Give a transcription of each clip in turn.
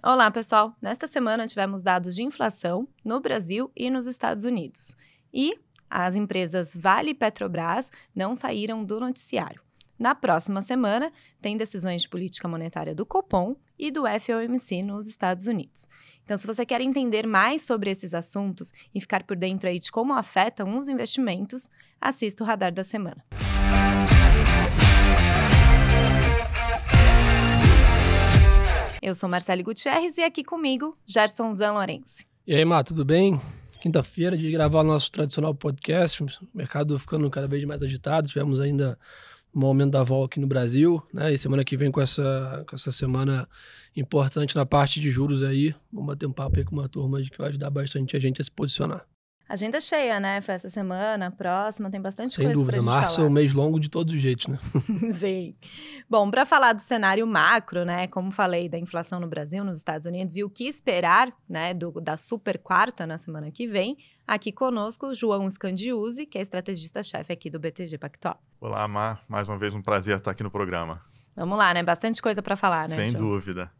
Olá, pessoal! Nesta semana tivemos dados de inflação no Brasil e nos Estados Unidos. E as empresas Vale e Petrobras não saíram do noticiário. Na próxima semana, tem decisões de política monetária do Copom e do FOMC nos Estados Unidos. Então, se você quer entender mais sobre esses assuntos e ficar por dentro aí de como afetam os investimentos, assista o Radar da Semana. Eu sou Marcelo Gutierrez e aqui comigo, Gerson Zanlorense. E aí, Má, tudo bem? Quinta-feira de gravar o nosso tradicional podcast, o mercado ficando cada vez mais agitado, tivemos ainda um aumento da vol aqui no Brasil, né? E semana que vem com essa, com essa semana importante na parte de juros aí, vamos bater um papo aí com uma turma que vai ajudar bastante a gente a se posicionar. Agenda cheia, né? Foi essa semana, próxima, tem bastante Sem coisa dúvida. pra gente Março é falar. é um mês longo de todos os jeitos, né? Sim. Bom, para falar do cenário macro, né? Como falei, da inflação no Brasil, nos Estados Unidos e o que esperar, né? Do, da super quarta na semana que vem, Aqui conosco, João Scandiuzzi, que é estrategista-chefe aqui do BTG Pactual. Olá, Mar. Mais uma vez, um prazer estar aqui no programa. Vamos lá, né? Bastante coisa para falar, né? Sem João? dúvida.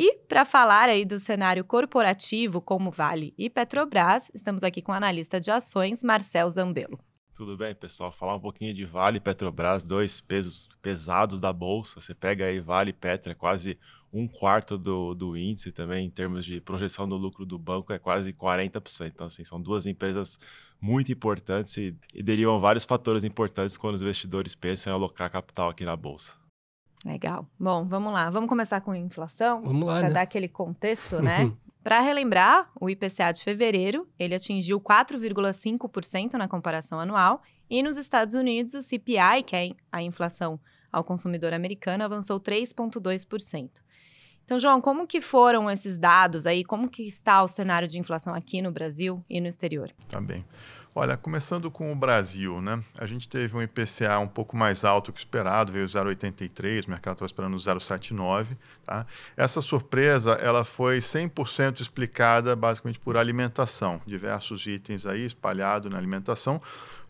E para falar aí do cenário corporativo como Vale e Petrobras, estamos aqui com o analista de ações Marcel Zambello. Tudo bem, pessoal? Falar um pouquinho de Vale e Petrobras, dois pesos pesados da bolsa. Você pega aí Vale e Petra, é quase um quarto do, do índice também, em termos de projeção do lucro do banco, é quase 40%. Então, assim, são duas empresas muito importantes e, e derivam vários fatores importantes quando os investidores pensam em alocar capital aqui na bolsa. Legal. Bom, vamos lá. Vamos começar com inflação? Vamos lá. Para né? dar aquele contexto, né? Uhum. Para relembrar, o IPCA de fevereiro, ele atingiu 4,5% na comparação anual, e nos Estados Unidos, o CPI, que é a inflação ao consumidor americano, avançou 3,2%. Então, João, como que foram esses dados aí? Como que está o cenário de inflação aqui no Brasil e no exterior? Tá bem. Olha, começando com o Brasil, né? A gente teve um IPCA um pouco mais alto que esperado, veio 0,83, o mercado estava esperando 0,79, tá? Essa surpresa, ela foi 100% explicada basicamente por alimentação, diversos itens aí espalhados na alimentação,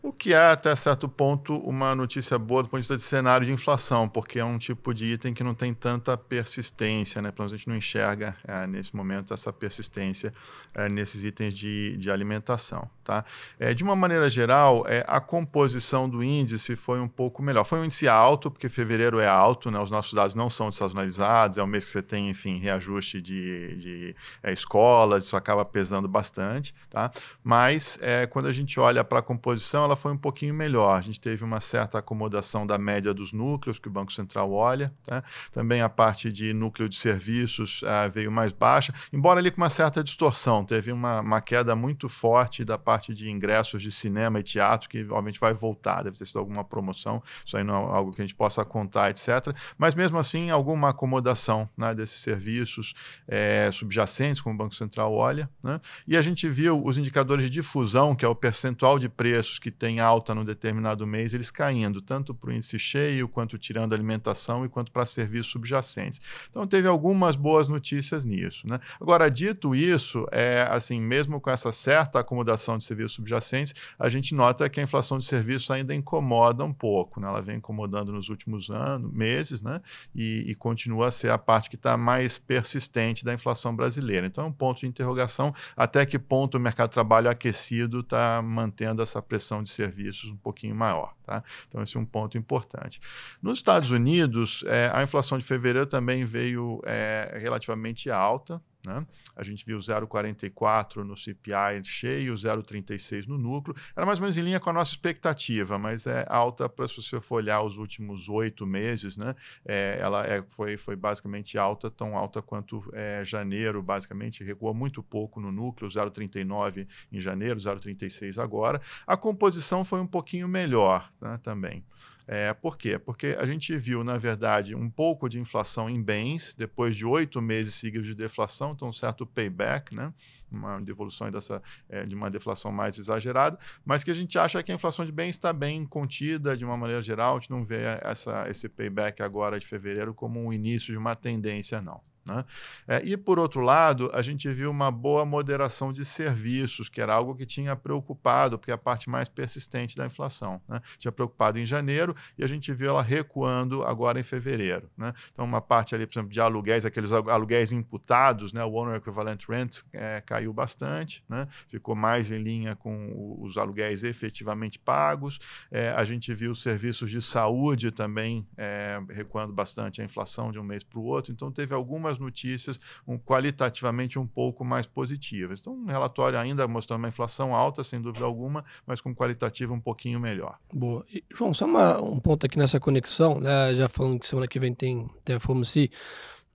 o que é até certo ponto uma notícia boa do ponto de vista de cenário de inflação, porque é um tipo de item que não tem tanta persistência, né? né? Pelo menos a gente não enxerga é, nesse momento essa persistência é, nesses itens de, de alimentação, tá? É, de uma maneira geral, é, a composição do índice foi um pouco melhor. Foi um índice alto, porque fevereiro é alto, né? Os nossos dados não são sazonalizados, é um mês que você tem, enfim, reajuste de, de é, escolas, isso acaba pesando bastante, tá? Mas é, quando a gente olha para a composição, ela foi um pouquinho melhor. A gente teve uma certa acomodação da média dos núcleos que o Banco Central olha, tá? Também a parte de núcleo de serviço serviços uh, veio mais baixa, embora ali com uma certa distorção. Teve uma, uma, queda muito forte da parte de ingressos de cinema e teatro, que obviamente vai voltar, deve ter sido alguma promoção, isso aí não é algo que a gente possa contar, etc. Mas mesmo assim, alguma acomodação né, desses serviços é, subjacentes, como o Banco Central olha. Né? E a gente viu os indicadores de difusão, que é o percentual de preços que tem alta no determinado mês, eles caindo, tanto para o índice cheio, quanto tirando alimentação e quanto para serviços subjacentes. Então teve algum algumas boas notícias nisso. Né? Agora, dito isso, é assim, mesmo com essa certa acomodação de serviços subjacentes, a gente nota que a inflação de serviços ainda incomoda um pouco. Né? Ela vem incomodando nos últimos anos, meses, né? e, e continua a ser a parte que está mais persistente da inflação brasileira. Então, é um ponto de interrogação até que ponto o mercado de trabalho aquecido está mantendo essa pressão de serviços um pouquinho maior. Tá? Então, esse é um ponto importante. Nos Estados Unidos, é, a inflação de fevereiro também veio é, relativamente alta, né? A gente viu 0,44 no CPI cheio, 0,36 no núcleo. Era mais ou menos em linha com a nossa expectativa, mas é alta para se você for olhar os últimos oito meses, né? É, ela é, foi, foi basicamente alta, tão alta quanto é, janeiro, basicamente, recuou muito pouco no núcleo, 0,39 em janeiro, 0,36 agora. A composição foi um pouquinho melhor né, também. É, por quê? Porque a gente viu, na verdade, um pouco de inflação em bens, depois de oito meses seguidos de deflação, então um certo payback, né? uma devolução dessa, é, de uma deflação mais exagerada, mas que a gente acha que a inflação de bens está bem contida de uma maneira geral, a gente não vê essa, esse payback agora de fevereiro como um início de uma tendência, não. Né? É, e, por outro lado, a gente viu uma boa moderação de serviços, que era algo que tinha preocupado, porque é a parte mais persistente da inflação. Né? Tinha preocupado em janeiro e a gente viu ela recuando agora em fevereiro. Né? Então, uma parte ali, por exemplo, de aluguéis, aqueles aluguéis imputados, né? o Owner Equivalent Rent é, caiu bastante, né? ficou mais em linha com os aluguéis efetivamente pagos. É, a gente viu serviços de saúde também é, recuando bastante a inflação de um mês para o outro. Então, teve algumas notícias um, qualitativamente um pouco mais positivas. Então, um relatório ainda mostrando uma inflação alta, sem dúvida alguma, mas com qualitativo um pouquinho melhor. Boa. E, João, só uma, um ponto aqui nessa conexão, né? já falando que semana que vem tem, tem a FOMC.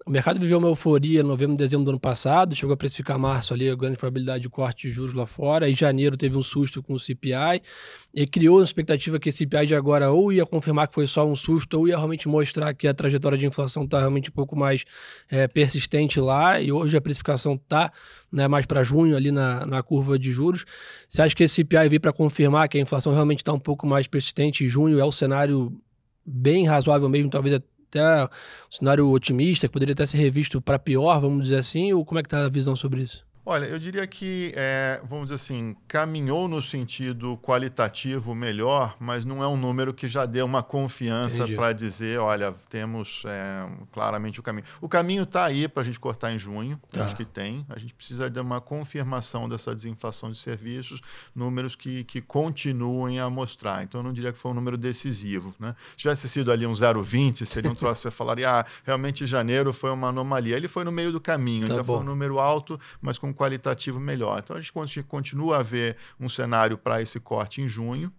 O mercado viveu uma euforia em novembro, dezembro do ano passado, chegou a precificar março ali, a grande probabilidade de corte de juros lá fora. Em janeiro teve um susto com o CPI e criou uma expectativa que esse CPI de agora ou ia confirmar que foi só um susto ou ia realmente mostrar que a trajetória de inflação está realmente um pouco mais é, persistente lá e hoje a precificação está né, mais para junho ali na, na curva de juros. Você acha que esse CPI veio para confirmar que a inflação realmente está um pouco mais persistente e junho é o cenário bem razoável mesmo, talvez até um cenário otimista, que poderia até ser revisto para pior, vamos dizer assim, ou como é que está a visão sobre isso? Olha, eu diria que, é, vamos dizer assim, caminhou no sentido qualitativo melhor, mas não é um número que já dê uma confiança para dizer, olha, temos é, claramente o caminho. O caminho está aí para a gente cortar em junho, tá. acho que tem. A gente precisa de uma confirmação dessa desinflação de serviços, números que, que continuem a mostrar. Então, eu não diria que foi um número decisivo. Né? Se tivesse sido ali um 0,20, seria um troço, você falaria, ah, realmente janeiro foi uma anomalia. Ele foi no meio do caminho, tá ainda bom. foi um número alto, mas com qualitativo melhor. Então, a gente continua a ver um cenário para esse corte em junho,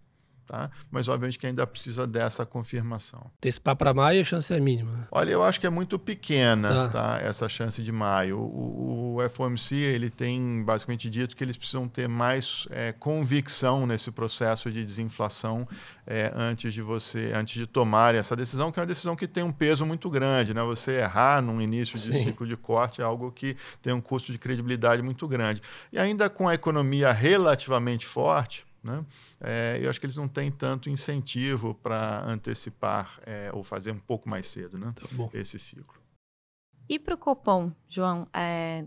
Tá? Mas obviamente que ainda precisa dessa confirmação. Antecipar para maio a chance é mínima. Olha, eu acho que é muito pequena tá. tá essa chance de maio. O, o, FOMC ele tem basicamente dito que eles precisam ter mais é, convicção nesse processo de desinflação é, antes de você, antes de tomar essa decisão, que é uma decisão que tem um peso muito grande. Né? Você errar num início de Sim. ciclo de corte é algo que tem um custo de credibilidade muito grande. E ainda com a economia relativamente forte, né? É, eu acho que eles não têm tanto incentivo para antecipar é, ou fazer um pouco mais cedo né? tá esse ciclo. E para o Copom, João, é,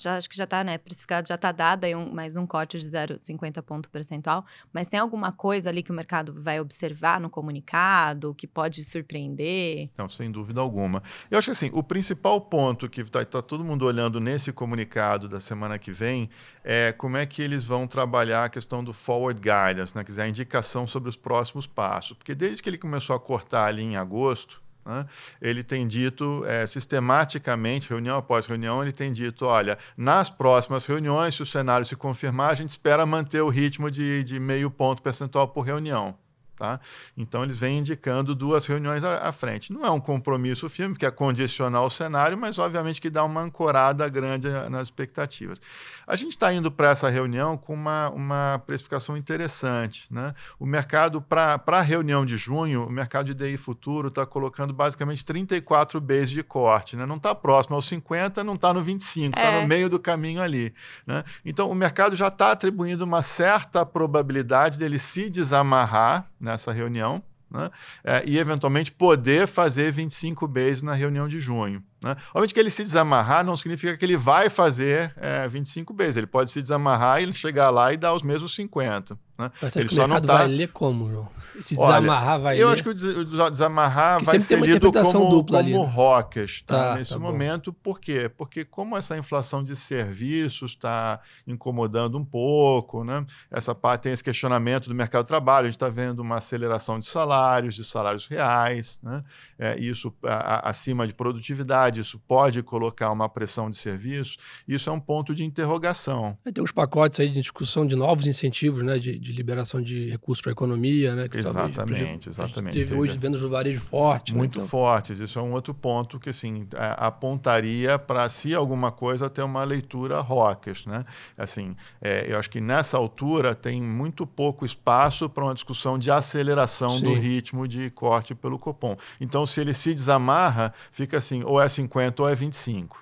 já, acho que já está, né, precificado, já está dada um, mais um corte de 0,50 ponto percentual, mas tem alguma coisa ali que o mercado vai observar no comunicado, que pode surpreender? Não, sem dúvida alguma. Eu acho que assim, o principal ponto que está tá todo mundo olhando nesse comunicado da semana que vem é como é que eles vão trabalhar a questão do forward guidance, né, quer dizer, a indicação sobre os próximos passos, porque desde que ele começou a cortar ali em agosto, né? Ele tem dito é, sistematicamente, reunião após reunião, ele tem dito: olha, nas próximas reuniões, se o cenário se confirmar, a gente espera manter o ritmo de, de meio ponto percentual por reunião. Tá? Então, eles vêm indicando duas reuniões à, à frente. Não é um compromisso firme, que é condicionar o cenário, mas obviamente que dá uma ancorada grande eh, nas expectativas. A gente está indo para essa reunião com uma, uma precificação interessante. Né? O mercado, para a reunião de junho, o mercado de DI futuro está colocando basicamente 34 Bs de corte. Né? Não está próximo aos 50, não está no 25, está é. no meio do caminho ali. Né? Então, o mercado já está atribuindo uma certa probabilidade dele se desamarrar, né? nessa reunião. Né? É, e eventualmente poder fazer 25 Bs na reunião de junho. Né? Obviamente que ele se desamarrar não significa que ele vai fazer é, 25 Bs, ele pode se desamarrar e chegar lá e dar os mesmos 50. Né? Mas ele só não tá... vai ler como, João? Se desamarrar Olha, vai Eu ler? acho que o desamarrar Porque vai ser lido como, dupla como ali, né? rocas tá, tá, nesse tá momento. Bom. Por quê? Porque como essa inflação de serviços está incomodando um pouco, né? essa parte tem esse questionamento do mercado de trabalho, a gente está vendo uma aceleração de salários, de salários reais, né? É, isso a, a, acima de produtividade, isso pode colocar uma pressão de serviços, isso é um ponto de interrogação. Tem uns pacotes aí de discussão de novos incentivos, né? de, de liberação de recursos para a economia, né? exatamente, sabe, exatamente. Teve hoje vendas do varejo forte. Né, muito né? fortes. Isso é um outro ponto que assim é, apontaria para se alguma coisa ter uma leitura rockers, né? Assim, é, eu acho que nessa altura tem muito pouco espaço para uma discussão de aceleração Sim. do ritmo de corte pelo Copom. Então, se ele se desamarra, fica assim, ou é 50 ou é 25.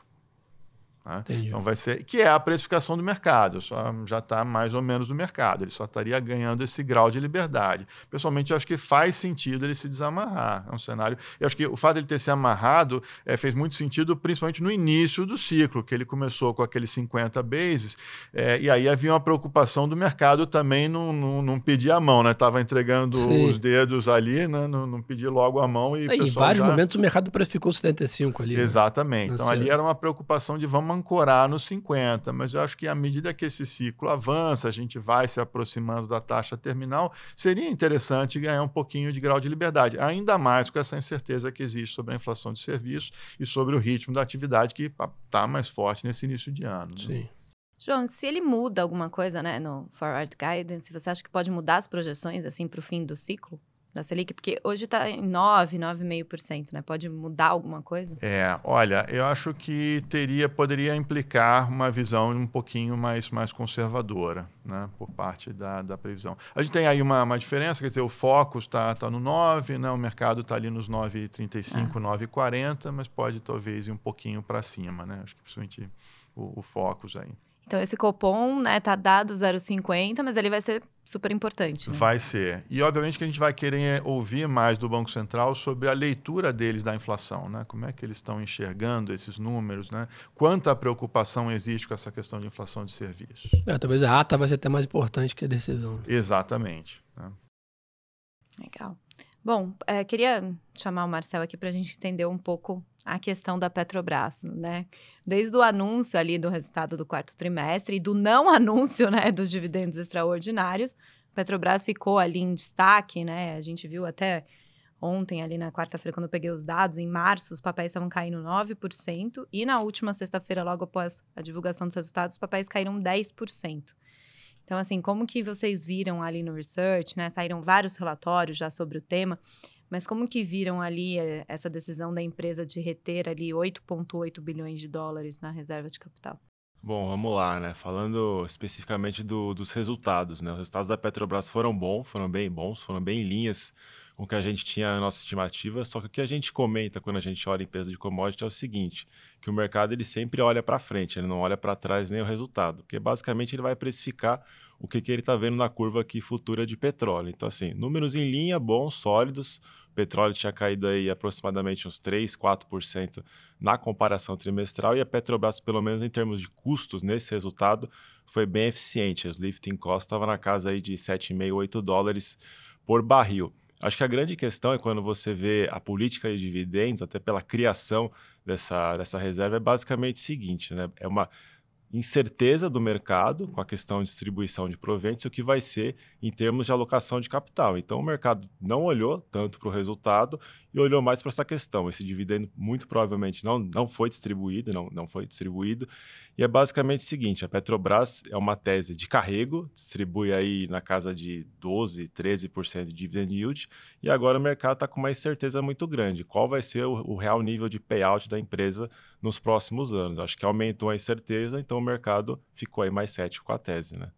Tá? Então vai ser que é a precificação do mercado, só já está mais ou menos no mercado, ele só estaria ganhando esse grau de liberdade. Pessoalmente, eu acho que faz sentido ele se desamarrar. É um cenário. Eu acho que o fato de ele ter se amarrado é, fez muito sentido, principalmente no início do ciclo, que ele começou com aqueles 50 bases, é, e aí havia uma preocupação do mercado também não, pedir a mão, né? Estava entregando Sim. os dedos ali, né? não, não pedir logo a mão. E, é, em vários já... momentos o mercado precificou 75 ali. Né? Exatamente. Né? Então ali era uma preocupação de vamos ancorar nos 50, mas eu acho que à medida que esse ciclo avança, a gente vai se aproximando da taxa terminal, seria interessante ganhar um pouquinho de grau de liberdade, ainda mais com essa incerteza que existe sobre a inflação de serviços e sobre o ritmo da atividade que está mais forte nesse início de ano. Né? Sim. João, se ele muda alguma coisa né, no Forward Guidance, você acha que pode mudar as projeções assim para o fim do ciclo? da Selic? Porque hoje está em 9, 9,5%, né? Pode mudar alguma coisa? É, olha, eu acho que teria, poderia implicar uma visão um pouquinho mais, mais conservadora, né? Por parte da, da previsão. A gente tem aí uma, uma diferença, quer dizer, o foco está tá no 9, né? O mercado está ali nos 9,35, ah. 9,40, mas pode talvez ir um pouquinho para cima, né? Acho que principalmente o, o Focus aí. Então, esse cupom, né, tá dado 0,50, mas ele vai ser super importante. Né? Vai ser. E, obviamente, que a gente vai querer ouvir mais do Banco Central sobre a leitura deles da inflação, né? Como é que eles estão enxergando esses números, né? Quanta preocupação existe com essa questão de inflação de serviços. É, talvez a ata vai ser até mais importante que a decisão. Exatamente. Né? Legal. Bom, é, queria chamar o Marcel aqui para a gente entender um pouco a questão da Petrobras, né? Desde o anúncio ali do resultado do quarto trimestre e do não anúncio, né, dos dividendos extraordinários, a Petrobras ficou ali em destaque, né? A gente viu até ontem ali na quarta-feira quando eu peguei os dados, em março os papéis estavam caindo 9% e na última sexta-feira logo após a divulgação dos resultados, os papéis caíram 10%. Então, assim, como que vocês viram ali no research, né? Saíram vários relatórios já sobre o tema. Mas como que viram ali eh, essa decisão da empresa de reter ali 8,8 bilhões de dólares na reserva de capital? Bom, vamos lá, né? Falando especificamente do, dos resultados, né? Os resultados da Petrobras foram bons, foram bem bons, foram bem em linhas com o que a gente tinha a nossa estimativa, só que o que a gente comenta quando a gente olha empresa de commodity é o seguinte, que o mercado ele sempre olha para frente, ele não olha para trás nem o resultado, porque basicamente ele vai precificar o que, que ele está vendo na curva aqui futura de petróleo. Então, assim, números em linha, bons, sólidos. O petróleo tinha caído aí aproximadamente uns 3, 4% na comparação trimestral e a Petrobras, pelo menos em termos de custos nesse resultado, foi bem eficiente. Os lifting costs estavam na casa aí de 7,5, 8 dólares por barril. Acho que a grande questão é quando você vê a política de dividendos, até pela criação dessa, dessa reserva, é basicamente o seguinte, né? É uma incerteza do mercado com a questão de distribuição de proventos, o que vai ser em termos de alocação de capital. Então, o mercado não olhou tanto para o resultado e olhou mais para essa questão. Esse dividendo muito provavelmente não, não foi distribuído, não, não foi distribuído. E é basicamente o seguinte: a Petrobras é uma tese de carrego, distribui aí na casa de 12, 13% de dividend yield, e agora o mercado está com uma incerteza muito grande. Qual vai ser o, o real nível de payout da empresa nos próximos anos? Acho que aumentou a incerteza, então o mercado ficou aí mais cético com a tese, né?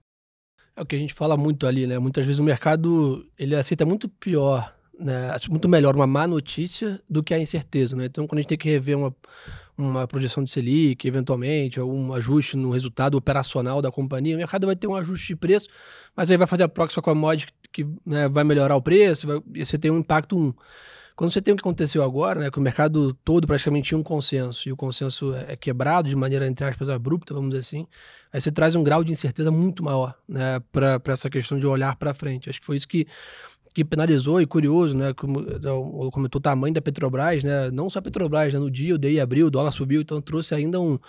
É o que a gente fala muito ali, né? Muitas vezes o mercado ele aceita muito pior né, acho muito melhor uma má notícia do que a incerteza, né? Então, quando a gente tem que rever uma, uma projeção de Selic, eventualmente, algum ajuste no resultado operacional da companhia, o mercado vai ter um ajuste de preço, mas aí vai fazer a próxima com a mod que, que né, vai melhorar o preço, vai, e você tem um impacto um. Quando você tem o que aconteceu agora, né, que o mercado todo praticamente tinha um consenso, e o consenso é, é quebrado de maneira, entre aspas, abrupta, vamos dizer assim, aí você traz um grau de incerteza muito maior né, para essa questão de olhar para frente. Acho que foi isso que que penalizou, e curioso, né? Como então, comentou o tamanho da Petrobras, né? Não só a Petrobras, né? No dia, o DI abriu, o dólar subiu, então trouxe ainda um. O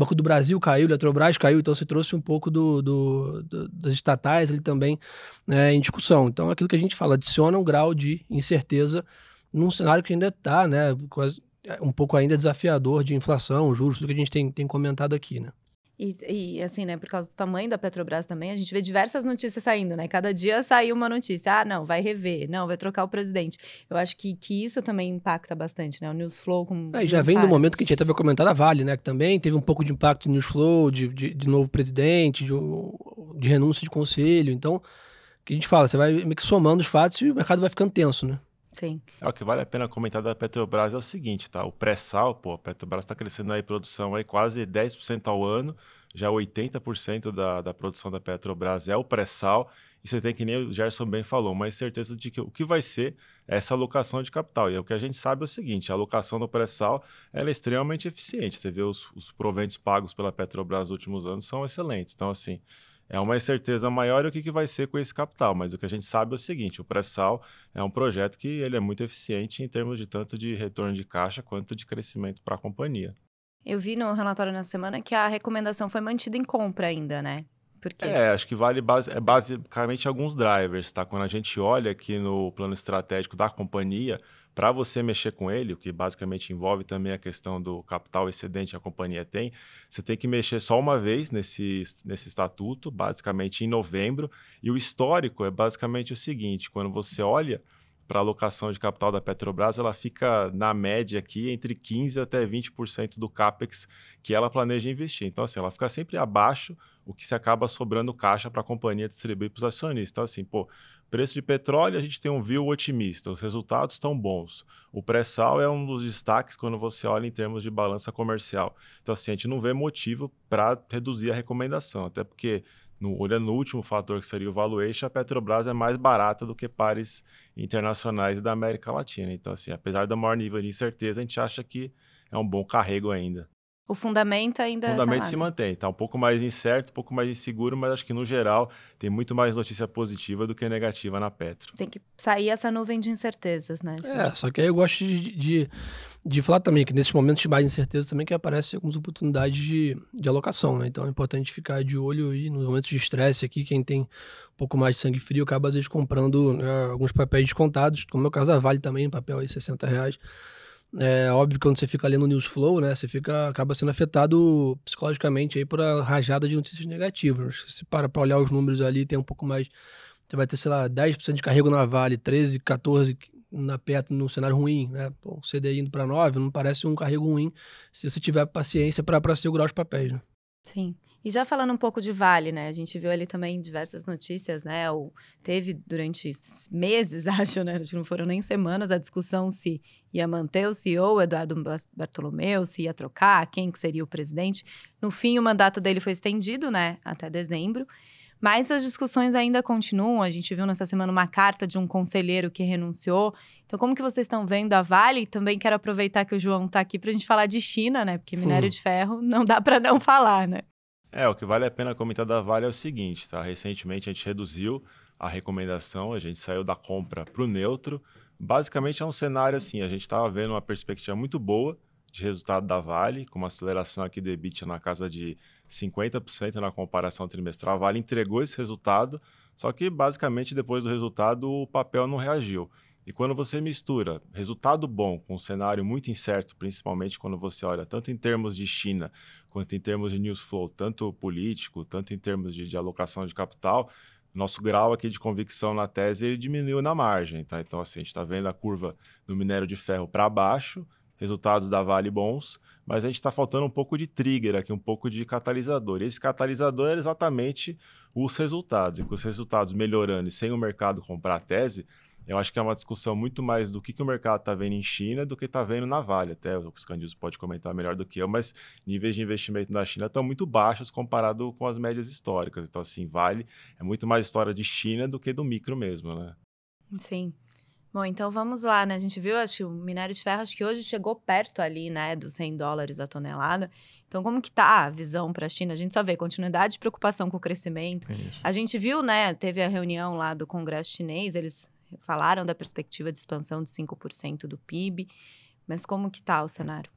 Banco do Brasil caiu, a Petrobras caiu, então você trouxe um pouco do, do, do das estatais ali também né, em discussão. Então, aquilo que a gente fala, adiciona um grau de incerteza num cenário que ainda está, né? Quase é, um pouco ainda desafiador de inflação, juros, tudo que a gente tem, tem comentado aqui, né? E, e, assim, né, por causa do tamanho da Petrobras também, a gente vê diversas notícias saindo, né? Cada dia sai uma notícia. Ah, não, vai rever, não, vai trocar o presidente. Eu acho que, que isso também impacta bastante, né? O news flow com. É, já vem no momento que a gente estava comentando a Vale, né? Que também teve um pouco de impacto no news flow, de, de, de novo presidente, de, de renúncia de conselho. Então, que a gente fala, você vai meio que somando os fatos e o mercado vai ficando tenso, né? Sim. É, o que vale a pena comentar da Petrobras é o seguinte, tá? O pré-sal, pô, a Petrobras está crescendo aí produção aí quase 10% ao ano, já 80% da, da produção da Petrobras é o pré-sal, e você tem que nem o Gerson bem falou, mas certeza de que o que vai ser é essa alocação de capital. E é o que a gente sabe é o seguinte: a alocação do pré-sal é extremamente eficiente. Você vê os, os proventos pagos pela Petrobras nos últimos anos são excelentes. Então, assim, é uma incerteza maior o que, que vai ser com esse capital, mas o que a gente sabe é o seguinte, o pré-sal é um projeto que ele é muito eficiente em termos de tanto de retorno de caixa quanto de crescimento para a companhia. Eu vi no relatório na semana que a recomendação foi mantida em compra ainda, né? Porque... É, acho que vale base, é basicamente alguns drivers, tá? Quando a gente olha aqui no plano estratégico da companhia, para você mexer com ele, o que basicamente envolve também a questão do capital excedente que a companhia tem, você tem que mexer só uma vez nesse, nesse estatuto, basicamente em novembro. E o histórico é basicamente o seguinte: quando você olha para a alocação de capital da Petrobras, ela fica na média aqui entre 15% até 20% do CAPEX que ela planeja investir. Então, assim, ela fica sempre abaixo o que se acaba sobrando caixa para a companhia distribuir para os acionistas. Então, assim, pô, preço de petróleo, a gente tem um view otimista, os resultados estão bons. O pré-sal é um dos destaques quando você olha em termos de balança comercial. Então, assim, a gente não vê motivo para reduzir a recomendação, até porque no, olhando no último fator que seria o valuation, a Petrobras é mais barata do que pares internacionais da América Latina. Então, assim, apesar do maior nível de incerteza, a gente acha que é um bom carrego ainda. O fundamento ainda. O tá fundamento né? tá se mantém. Está um pouco mais incerto, um pouco mais inseguro, mas acho que no geral tem muito mais notícia positiva do que negativa na Petro. Tem que sair essa nuvem de incertezas, né? Gente? É, só que aí eu gosto de, de, de falar também que nesses momentos de mais incerteza também que aparecem algumas oportunidades de, de alocação, né? Então é importante ficar de olho e nos momentos de estresse aqui, quem tem um pouco mais de sangue frio acaba às vezes comprando né, alguns papéis descontados, como é o caso da Vale também, um papel aí 60 reais é óbvio que quando você fica lendo news flow, né, você fica, acaba sendo afetado psicologicamente aí por a rajada de notícias negativas. Se para para olhar os números ali, tem um pouco mais, você vai ter, sei lá, 10% de carrego na Vale, 13, 14 na perto num cenário ruim, né? O CDI indo para 9 não parece um carrego ruim se você tiver paciência para segurar os papéis, né? Sim. E já falando um pouco de Vale, né? A gente viu ali também diversas notícias, né? Ou teve durante meses, acho, né? Não foram nem semanas a discussão se ia manter o CEO, Eduardo Bartolomeu, se ia trocar, quem que seria o presidente. No fim, o mandato dele foi estendido, né? Até dezembro. Mas as discussões ainda continuam. A gente viu nessa semana uma carta de um conselheiro que renunciou. Então, como que vocês estão vendo a Vale? Também quero aproveitar que o João está aqui para a gente falar de China, né? Porque minério hum. de ferro não dá para não falar, né? É, o que vale a pena comentar da Vale é o seguinte, tá? Recentemente a gente reduziu a recomendação, a gente saiu da compra para o neutro. Basicamente é um cenário assim, a gente estava vendo uma perspectiva muito boa de resultado da Vale, com uma aceleração aqui do EBIT na casa de 50% na comparação trimestral. A Vale entregou esse resultado, só que basicamente depois do resultado o papel não reagiu. E quando você mistura resultado bom com um cenário muito incerto, principalmente quando você olha tanto em termos de China, quanto em termos de news flow, tanto político, tanto em termos de, de alocação de capital, nosso grau aqui de convicção na tese ele diminuiu na margem, tá? Então assim, a gente está vendo a curva do minério de ferro para baixo, resultados da Vale bons, mas a gente está faltando um pouco de trigger aqui, um pouco de catalisador. E esse catalisador é exatamente os resultados. E com os resultados melhorando e sem o mercado comprar a tese, eu acho que é uma discussão muito mais do que, que o mercado está vendo em China do que está vendo na Vale. Até o Scandiuso pode comentar melhor do que eu, mas níveis de investimento na China estão muito baixos comparado com as médias históricas. Então, assim, Vale é muito mais história de China do que do micro mesmo, né? Sim. Bom, então vamos lá, né? A gente viu, acho que o minério de ferro, acho que hoje chegou perto ali, né, dos 100 dólares a tonelada. Então, como que tá a visão para a China? A gente só vê continuidade e preocupação com o crescimento. É a gente viu, né, teve a reunião lá do Congresso Chinês, eles falaram da perspectiva de expansão de 5% do PIB, mas como que está o cenário?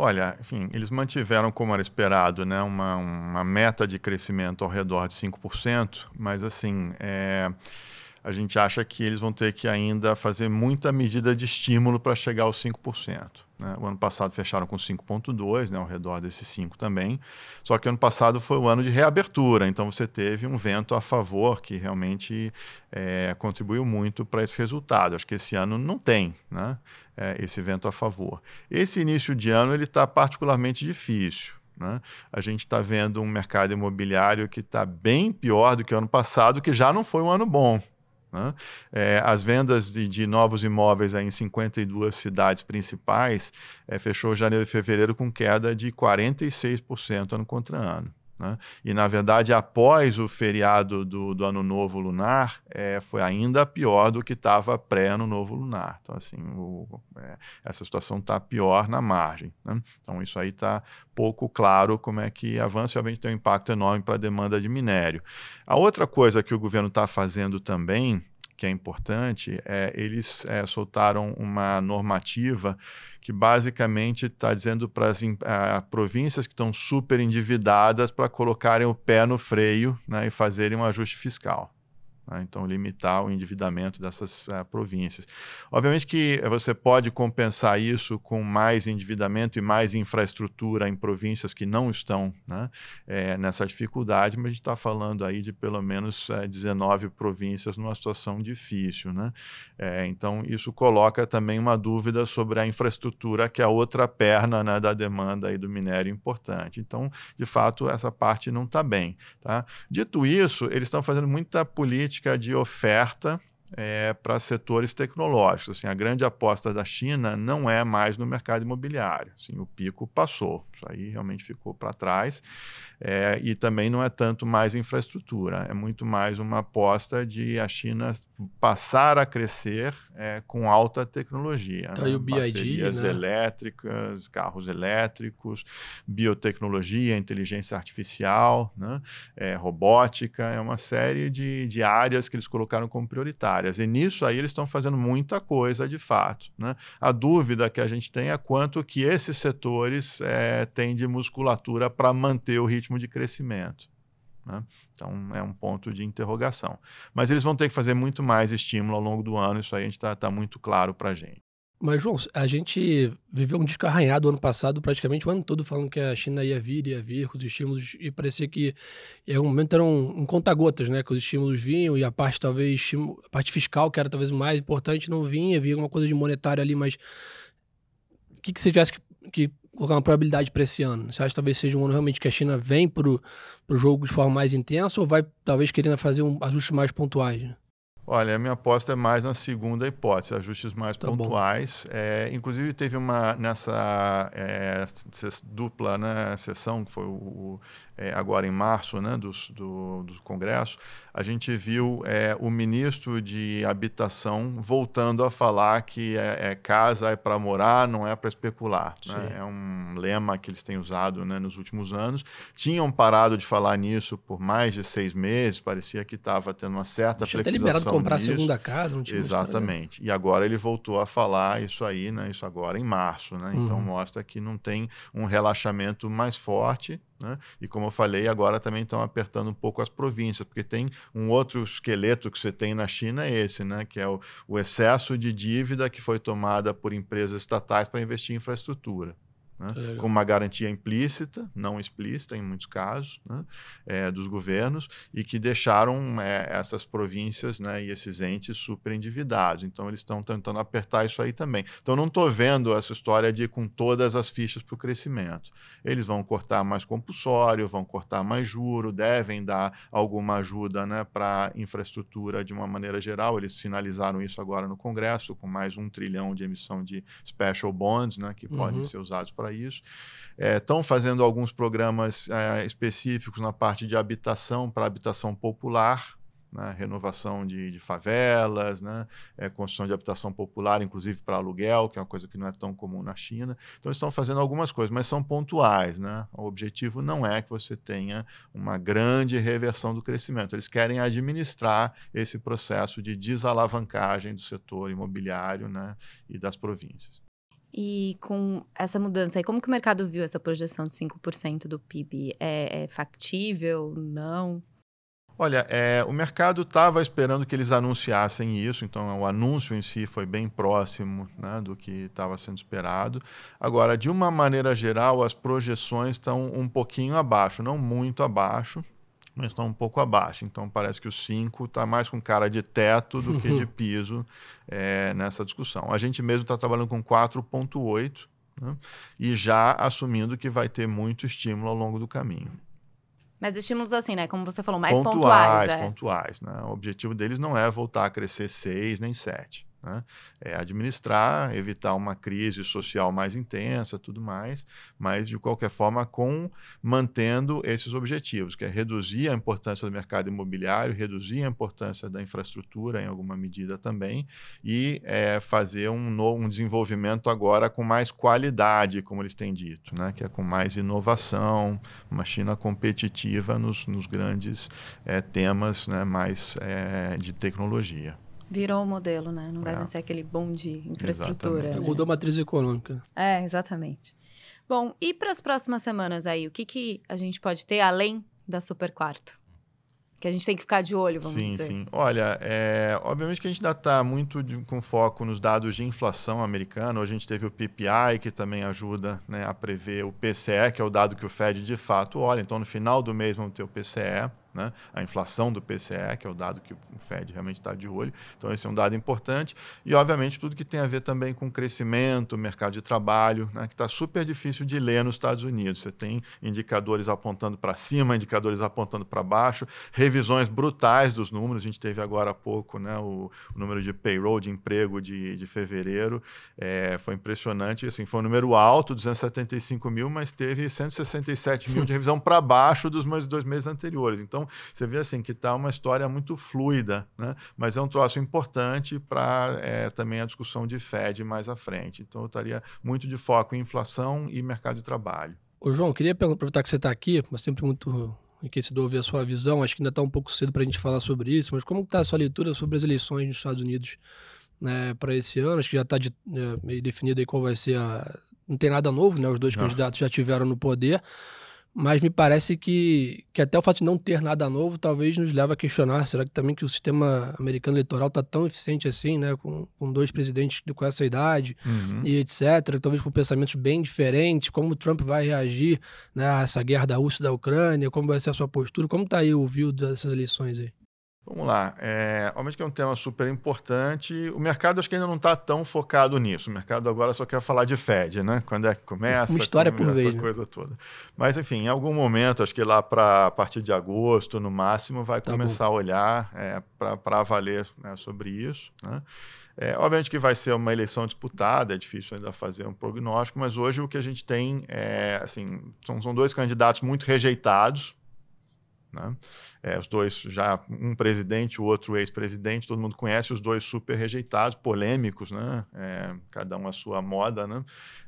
Olha, enfim, eles mantiveram, como era esperado, né, uma, uma meta de crescimento ao redor de 5%, mas assim, é, a gente acha que eles vão ter que ainda fazer muita medida de estímulo para chegar aos 5%. Né? O ano passado fecharam com 5,2%, né? ao redor desse 5% também. Só que ano passado foi o ano de reabertura, então você teve um vento a favor que realmente é, contribuiu muito para esse resultado. Acho que esse ano não tem né? É, esse vento a favor. Esse início de ano ele está particularmente difícil. Né? A gente está vendo um mercado imobiliário que está bem pior do que o ano passado, que já não foi um ano bom. Né? É, as vendas de, de, novos imóveis aí em 52 cidades principais é, fechou janeiro e fevereiro com queda de 46% ano contra ano. Né? E, na verdade, após o feriado do, do Ano Novo Lunar, é, foi ainda pior do que estava pré-Ano Novo Lunar. Então, assim, o, é, essa situação está pior na margem. Né? Então, isso aí está pouco claro como é que avança e, obviamente, tem um impacto enorme para a demanda de minério. A outra coisa que o governo está fazendo também que é importante, é, eles é, soltaram uma normativa que basicamente está dizendo para as províncias que estão super endividadas para colocarem o pé no freio né, e fazerem um ajuste fiscal. Né? Então, limitar o endividamento dessas uh, províncias. Obviamente que você pode compensar isso com mais endividamento e mais infraestrutura em províncias que não estão né, é, nessa dificuldade, mas a gente está falando aí de pelo menos 19 eh, províncias numa situação difícil. Né? É, então, isso coloca também uma dúvida sobre a infraestrutura, que é a outra perna né, da demanda aí do minério importante. Então, de fato, essa parte não está bem. Tá? Dito isso, eles estão fazendo muita política política de oferta é, para setores tecnológicos. Assim, a grande aposta da China não é mais no mercado imobiliário. Assim, o pico passou, isso aí realmente ficou para trás. É, e também não é tanto mais infraestrutura, é muito mais uma aposta de a China passar a crescer é, com alta tecnologia. Então, né? o BID, Baterias né? elétricas, carros elétricos, biotecnologia, inteligência artificial, né? É, robótica, é uma série de, de áreas que eles colocaram como prioritárias áreas. E nisso aí eles estão fazendo muita coisa de fato. Né? A dúvida que a gente tem é quanto que esses setores é, têm de musculatura para manter o ritmo de crescimento. Né? Então é um ponto de interrogação. Mas eles vão ter que fazer muito mais estímulo ao longo do ano, isso aí está tá muito claro para a gente. Mas, João, a gente viveu um disco arranhado ano passado, praticamente o ano todo, falando que a China ia vir, ia vir, com os estímulos, e parecia que em algum momento eram um conta-gotas, né? Que os estímulos vinham e a parte, talvez, a parte fiscal, que era talvez mais importante, não vinha, havia alguma coisa de monetária ali, mas o que, que você tivesse que, que colocar uma probabilidade para esse ano? Você acha que talvez seja um ano realmente que a China vem para o jogo de forma mais intensa ou vai, talvez, querendo fazer um ajustes mais pontuais? Né? Olha, a minha aposta é mais na segunda hipótese, ajustes mais tá pontuais. É, inclusive, teve uma nessa é, dupla né, sessão, que foi o, é, agora em março né, do, do, do Congresso, a gente viu é, o ministro de Habitação voltando a falar que é, é casa é para morar, não é para especular. Né? É um lema que eles têm usado né, nos últimos anos. Tinham parado de falar nisso por mais de seis meses, parecia que estava tendo uma certa Deixa flexibilização. Até liberado comprar nisso. a segunda casa, não tinha Exatamente. E agora ele voltou a falar isso aí, né, isso agora em março. Né? Então uhum. mostra que não tem um relaxamento mais forte né? E como eu falei, agora também estão apertando um pouco as províncias, porque tem um outro esqueleto que você tem na China, é esse, né? que é o, o excesso de dívida que foi tomada por empresas estatais para investir em infraestrutura né? Tá com uma garantia implícita, não explícita em muitos casos, né? é, dos governos, e que deixaram é, essas províncias né, e esses entes super endividados. Então, eles estão tentando apertar isso aí também. Então, não estou vendo essa história de ir com todas as fichas para o crescimento. Eles vão cortar mais compulsório, vão cortar mais juro, devem dar alguma ajuda né, para infraestrutura de uma maneira geral. Eles sinalizaram isso agora no Congresso, com mais um trilhão de emissão de special bonds, né, que uhum. podem ser usados para para isso. Estão é, fazendo alguns programas é, específicos na parte de habitação, para habitação popular, né, renovação de, de favelas, né, é, construção de habitação popular, inclusive para aluguel, que é uma coisa que não é tão comum na China. Então, estão fazendo algumas coisas, mas são pontuais. Né? O objetivo não é que você tenha uma grande reversão do crescimento. Eles querem administrar esse processo de desalavancagem do setor imobiliário né, e das províncias. E com essa mudança, aí como que o mercado viu essa projeção de 5% do PIB? É, é factível? Não? Olha, é, o mercado estava esperando que eles anunciassem isso, então o anúncio em si foi bem próximo né, do que estava sendo esperado. Agora, de uma maneira geral, as projeções estão um pouquinho abaixo, não muito abaixo, mas estão um pouco abaixo. Então parece que o 5 está mais com cara de teto do que de uhum. piso é, nessa discussão. A gente mesmo está trabalhando com 4,8 né? e já assumindo que vai ter muito estímulo ao longo do caminho. Mas estímulos assim, né? Como você falou, mais pontuais. Pontuais, é. pontuais. Né? O objetivo deles não é voltar a crescer 6 nem 7. Né? É administrar, evitar uma crise social mais intensa, tudo mais, mas de qualquer forma com mantendo esses objetivos, que é reduzir a importância do mercado imobiliário, reduzir a importância da infraestrutura em alguma medida também e é, fazer um, novo, um desenvolvimento agora com mais qualidade, como eles têm dito, né? que é com mais inovação, uma China competitiva nos, nos grandes é, temas né? mais é, de tecnologia. Virou o modelo, né? Não vai é. vencer aquele bom de infraestrutura. É, né? Mudou a matriz econômica. É, exatamente. Bom, e para as próximas semanas aí, o que, que a gente pode ter além da super quarta? Que a gente tem que ficar de olho, vamos sim, dizer. Sim, sim. Olha, é, obviamente que a gente ainda está muito de, com foco nos dados de inflação americana. Hoje a gente teve o PPI, que também ajuda né, a prever o PCE, que é o dado que o Fed de fato olha. Então, no final do mês vamos ter o PCE. Né? A inflação do PCE, que é o dado que o Fed realmente está de olho. Então, esse é um dado importante. E, obviamente, tudo que tem a ver também com crescimento, mercado de trabalho, né? que está super difícil de ler nos Estados Unidos. Você tem indicadores apontando para cima, indicadores apontando para baixo, revisões brutais dos números. A gente teve agora há pouco né? o, o, número de payroll, de emprego de, de fevereiro. É, foi impressionante. Assim, foi um número alto, 275 mil, mas teve 167 mil de revisão para baixo dos dois meses anteriores. Então, então, você vê assim que está uma história muito fluida, né? mas é um troço importante para é, também a discussão de Fed mais à frente. Então, eu estaria muito de foco em inflação e mercado de trabalho. Ô João, queria aproveitar que você está aqui, mas sempre muito enriquecedor ouvir a sua visão. Acho que ainda está um pouco cedo para a gente falar sobre isso, mas como está a sua leitura sobre as eleições nos Estados Unidos né, para esse ano? Acho que já está de, é, meio definido aí qual vai ser a. Não tem nada novo, né? Os dois Não. candidatos já tiveram no poder mas me parece que, que até o fato de não ter nada novo talvez nos leve a questionar, será que também que o sistema americano eleitoral está tão eficiente assim, né, com, com dois presidentes com essa idade uhum. e etc, talvez com pensamentos bem diferentes, como o Trump vai reagir né, a essa guerra da Rússia e da Ucrânia, como vai ser a sua postura, como está aí o view dessas eleições aí? Vamos lá. É, obviamente que é um tema super importante. O mercado acho que ainda não está tão focado nisso. O mercado agora só quer falar de Fed, né? Quando é que começa? Uma história por vez. Essa né? coisa toda. Mas, enfim, em algum momento, acho que lá para a partir de agosto, no máximo, vai tá começar bom. a olhar é, para valer né, sobre isso. Né? É, obviamente que vai ser uma eleição disputada, é difícil ainda fazer um prognóstico, mas hoje o que a gente tem é, assim, são, são dois candidatos muito rejeitados né? É, os dois já, um presidente, o outro ex-presidente, todo mundo conhece, os dois super rejeitados, polêmicos, né? É, cada um a sua moda. Né?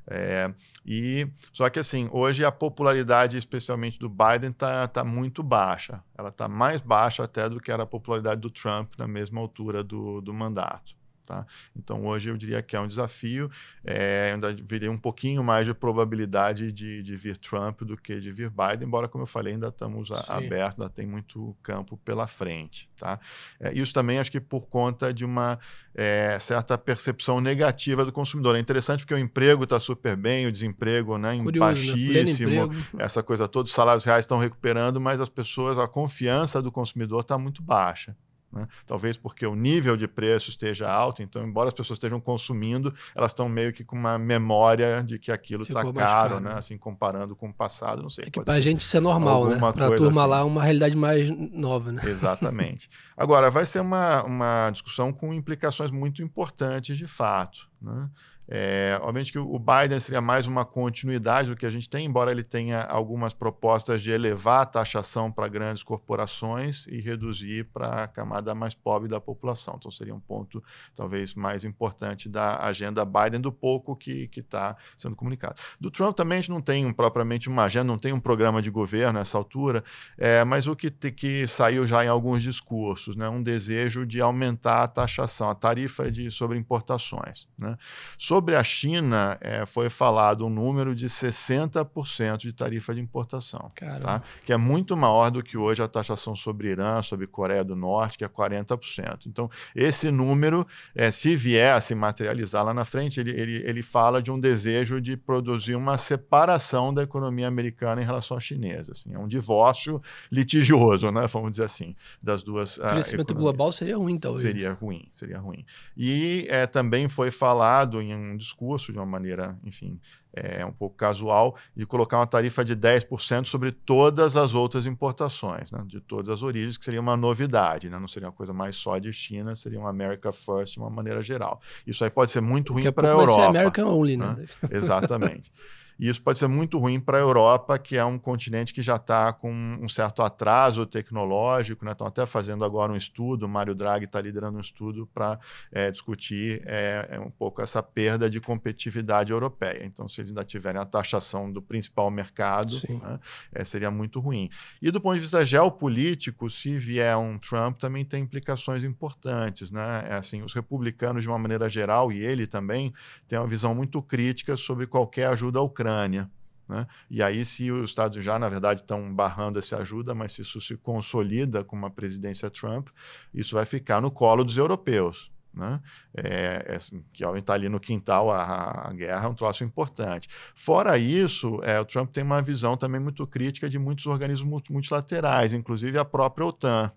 É, e, só que assim, hoje a popularidade, especialmente do Biden, está tá muito baixa. Ela está mais baixa até do que era a popularidade do Trump na mesma altura do, do mandato. Tá? Então, hoje eu diria que é um desafio, é, ainda virei um pouquinho mais de probabilidade de, de, vir Trump do que de vir Biden, embora, como eu falei, ainda estamos abertos, ainda tem muito campo pela frente. Tá? É, isso também acho que por conta de uma é, certa percepção negativa do consumidor. É interessante porque o emprego está super bem, o desemprego né, em Curioso, né? baixíssimo, né? essa coisa toda, os salários reais estão recuperando, mas as pessoas, a confiança do consumidor está muito baixa. Né? Talvez porque o nível de preço esteja alto, então, embora as pessoas estejam consumindo, elas estão meio que com uma memória de que aquilo está caro, caro, né? né? assim, comparando com o passado, não sei. É que para a gente isso é normal, né? Para a turma assim. lá, uma realidade mais nova, né? Exatamente. Agora, vai ser uma, uma discussão com implicações muito importantes de fato. Né? É, obviamente que o Biden seria mais uma continuidade do que a gente tem, embora ele tenha algumas propostas de elevar a taxação para grandes corporações e reduzir para a camada mais pobre da população. Então, seria um ponto talvez mais importante da agenda Biden, do pouco que está sendo comunicado. Do Trump também a gente não tem propriamente uma agenda, não tem um programa de governo nessa altura, é, mas o que, que saiu já em alguns discursos, né, um desejo de aumentar a taxação, a tarifa de, sobre importações. Né? Sobre sobre a China, é, foi falado um número de 60% de tarifa de importação, tá? que é muito maior do que hoje a taxação sobre Irã, sobre Coreia do Norte, que é 40%. Então, esse número, é, se vier a se materializar lá na frente, ele, ele, ele fala de um desejo de produzir uma separação da economia americana em relação à chinesa. Assim, é um divórcio litigioso, né? vamos dizer assim, das duas. O ah, crescimento global seria ruim, talvez. Seria ruim, seria ruim. E é, também foi falado em um discurso de uma maneira, enfim, é, um pouco casual, de colocar uma tarifa de 10% sobre todas as outras importações, né, de todas as origens, que seria uma novidade, né, não seria uma coisa mais só de China, seria uma America First de uma maneira geral. Isso aí pode ser muito ruim para a Europa. Vai ser American Only, né? né? Exatamente. E isso pode ser muito ruim para a Europa, que é um continente que já está com um certo atraso tecnológico. Estão né? até fazendo agora um estudo, o Mário Draghi está liderando um estudo para é, eh, discutir é, um pouco essa perda de competitividade europeia. Então, se eles ainda tiverem a taxação do principal mercado, né? é, seria muito ruim. E do ponto de vista geopolítico, se vier um Trump, também tem implicações importantes. Né? É assim, os republicanos, de uma maneira geral, e ele também, têm uma visão muito crítica sobre qualquer ajuda à Ucrânia. Ucrânia. Né? E aí, se os Estados já, na verdade, estão barrando essa ajuda, mas se isso se consolida com uma presidência Trump, isso vai ficar no colo dos europeus. Né? É, é, assim, que ao entrar ali no quintal a, a, guerra é um troço importante. Fora isso, é, o Trump tem uma visão também muito crítica de muitos organismos multilaterais, inclusive a própria OTAN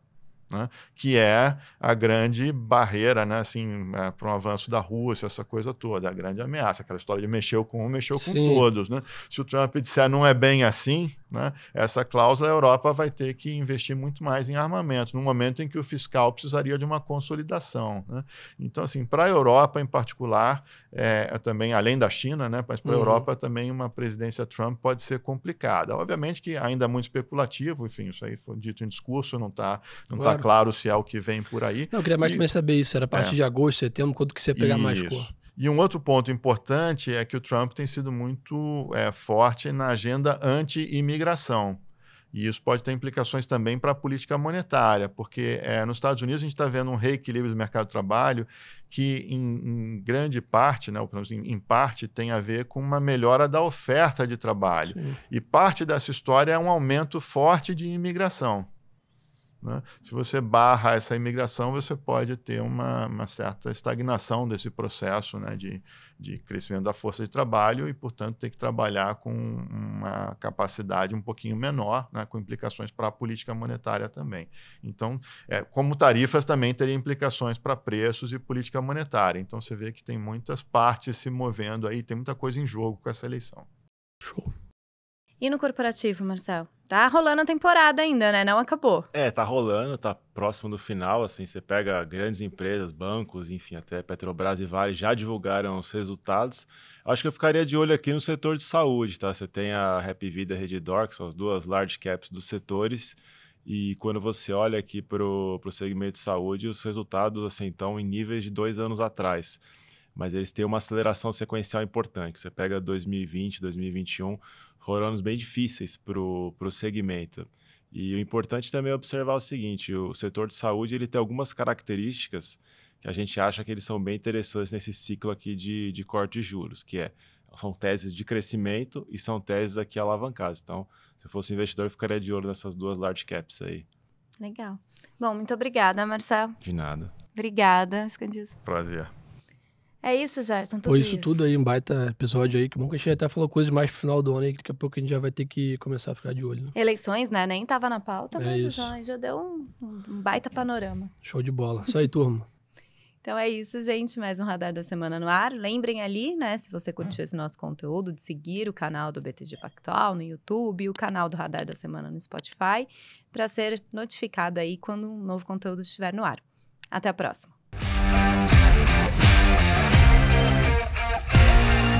né? que é a grande barreira né? assim, é, para um avanço da Rússia, essa coisa toda, a grande ameaça, aquela história de mexeu com um, mexeu com Sim. todos. Né? Se o Trump disser não é bem assim, né? essa cláusula, a Europa vai ter que investir muito mais em armamento, num momento em que o fiscal precisaria de uma consolidação. Né? Então, assim, para a Europa em particular, é, é, também, além da China, né? mas para a uhum. Europa também uma presidência Trump pode ser complicada. Obviamente que ainda é muito especulativo, enfim, isso aí foi dito em discurso, não está não tá claro. Tá claro se é o que vem por aí. Não, eu queria mais e, também saber isso, era a partir é. de agosto, setembro, quando que você pegar isso. mais cor. E um outro ponto importante é que o Trump tem sido muito é, forte na agenda anti-imigração. E isso pode ter implicações também para a política monetária, porque é, nos Estados Unidos a gente está vendo um reequilíbrio do mercado de trabalho que, em, em grande parte, né, ou pelo menos em, em, parte, tem a ver com uma melhora da oferta de trabalho. Sim. E parte dessa história é um aumento forte de imigração. Né? Se você barra essa imigração, você pode ter uma, uma certa estagnação desse processo né, de, de crescimento da força de trabalho e, portanto, ter que trabalhar com uma capacidade um pouquinho menor, né, com implicações para a política monetária também. Então, é, como tarifas também teria implicações para preços e política monetária. Então, você vê que tem muitas partes se movendo aí, tem muita coisa em jogo com essa eleição. Show. E no corporativo, Marcel? Tá rolando a temporada ainda, né? Não acabou. É, tá rolando, tá próximo do final, assim, você pega grandes empresas, bancos, enfim, até Petrobras e Vale já divulgaram os resultados. Acho que eu ficaria de olho aqui no setor de saúde, tá? Você tem a Rap Vida e a Dor, que são as duas large caps dos setores, e quando você olha aqui para o segmento de saúde, os resultados, assim, estão em níveis de dois anos atrás mas eles têm uma aceleração sequencial importante. Você pega 2020, 2021, foram anos bem difíceis para o segmento. E o importante também é observar o seguinte, o setor de saúde ele tem algumas características que a gente acha que eles são bem interessantes nesse ciclo aqui de, de corte de juros, que é são teses de crescimento e são teses aqui alavancadas. Então, se eu fosse investidor, eu ficaria de olho nessas duas large caps aí. Legal. Bom, muito obrigada, Marcel. De nada. Obrigada, Escandilson. Prazer. É isso, Gerson. Tudo Foi isso, isso, tudo aí, um baita episódio aí, que bom que a gente até falou coisas mais pro final do ano aí, que daqui a pouco a gente já vai ter que começar a ficar de olho. Né? Eleições, né? Nem tava na pauta, é mas isso. já, já deu um, um baita panorama. Show de bola. Isso aí, turma. Então é isso, gente. Mais um Radar da Semana no ar. Lembrem ali, né, se você curtiu esse nosso conteúdo, de seguir o canal do BTG Pactual no YouTube, o canal do Radar da Semana no Spotify, para ser notificado aí quando um novo conteúdo estiver no ar. Até a próxima. Música